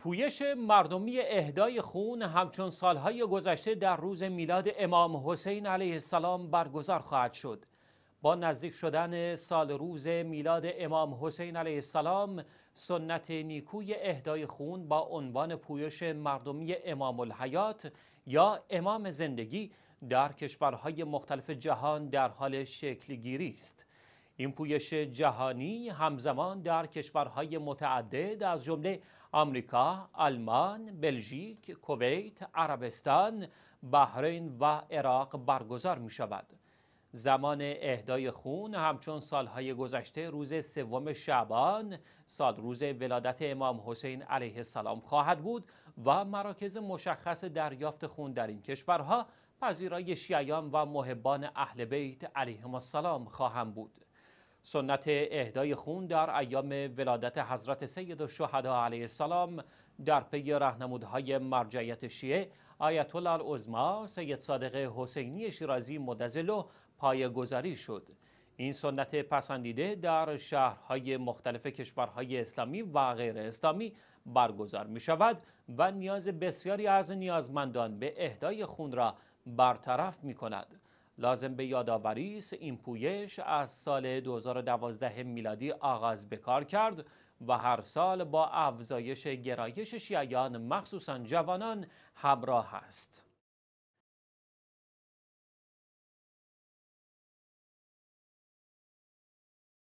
پویش مردمی اهدای خون همچون سالهای گذشته در روز میلاد امام حسین علیه السلام برگزار خواهد شد. با نزدیک شدن سال روز میلاد امام حسین علیه السلام سنت نیکوی اهدای خون با عنوان پویش مردمی امام الحیات یا امام زندگی در کشورهای مختلف جهان در حال شکل گیری است. این پویش جهانی همزمان در کشورهای متعدد از جمله آمریکا، آلمان، بلژیک، کویت، عربستان، بحرین و عراق برگزار می شود. زمان اهدای خون همچون سالهای گذشته روز سوم شعبان سال روز ولادت امام حسین علیه السلام خواهد بود و مراکز مشخص دریافت خون در این کشورها پذیرای شیعیان و محبان اهل بیت علیهم السلام خواهم بود. سنت اهدای خون در ایام ولادت حضرت سید الشهدا علیه السلام در پی راهنمودهای مرجعیت شیعه آیت الله سید صادق حسینی شیرازی مدزلو پایگذاری شد این سنت پسندیده در شهرهای مختلف کشورهای اسلامی و غیر اسلامی برگزار می شود و نیاز بسیاری از نیازمندان به اهدای خون را برطرف می کند. لازم به یادآوری است این پویش از سال 2012 میلادی آغاز به کار کرد و هر سال با افزایش گرایش شیعیان مخصوصا جوانان همراه است.